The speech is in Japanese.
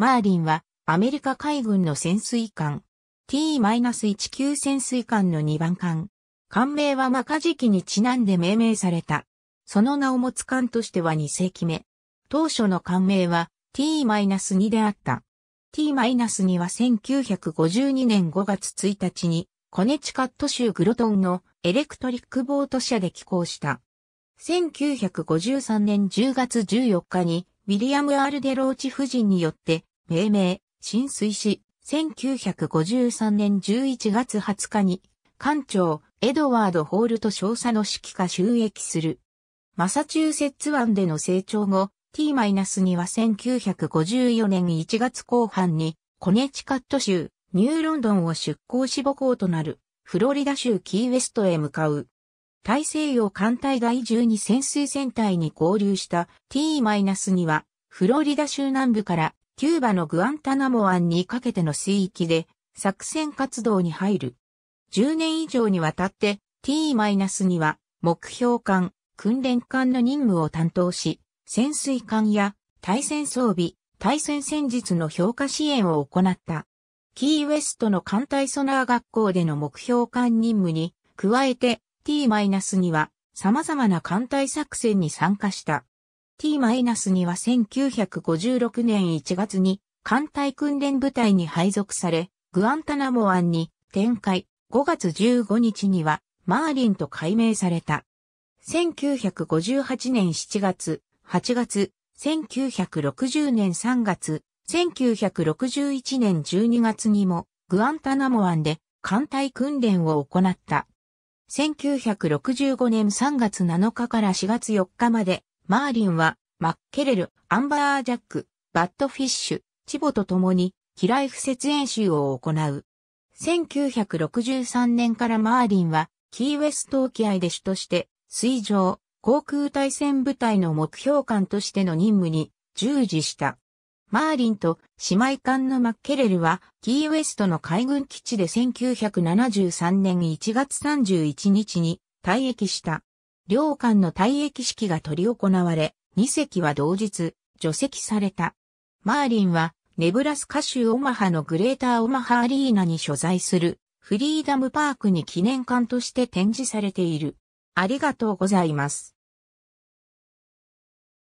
マーリンはアメリカ海軍の潜水艦 T-19 潜水艦の2番艦。艦名はマカジキにちなんで命名された。その名を持つ艦としては2世紀目。当初の艦名は T-2 であった。T-2 は1952年5月1日にコネチカット州グロトンのエレクトリックボート社で寄港した。1953年10月14日にウィリアム・アルデローチ夫人によって命名、浸水し、1953年11月20日に、艦長、エドワード・ホールと少佐の指揮下収益する。マサチューセッツ湾での成長後、t-2 は1954年1月後半に、コネチカット州、ニューロンドンを出港し母港となる、フロリダ州キーウェストへ向かう。大西洋艦隊第12潜水船隊に合流した t-2 は、フロリダ州南部からキューバのグアンタナモ湾にかけての水域で作戦活動に入る。10年以上にわたって T-2 は目標艦、訓練艦の任務を担当し、潜水艦や対戦装備、対戦戦術の評価支援を行った。キーウェストの艦隊ソナー学校での目標艦任務に加えて T-2 は様々な艦隊作戦に参加した。T-2 は1956年1月に艦隊訓練部隊に配属され、グアンタナモ湾に展開、5月15日にはマーリンと改名された。1958年7月、8月、1960年3月、1961年12月にもグアンタナモ湾で艦隊訓練を行った。1965年3月7日から4月4日までマーリンは、マッケレル、アンバージャック、バッドフィッシュ、チボと共に、機雷不設演習を行う。1963年からマーリンは、キーウェスト沖合で主として、水上、航空対戦部隊の目標艦としての任務に従事した。マーリンと姉妹艦のマッケレルは、キーウェストの海軍基地で1973年1月31日に退役した。両館の退役式が取り行われ、2隻は同日、除籍された。マーリンは、ネブラスカ州オマハのグレーターオマハアリーナに所在する、フリーダムパークに記念館として展示されている。ありがとうございます。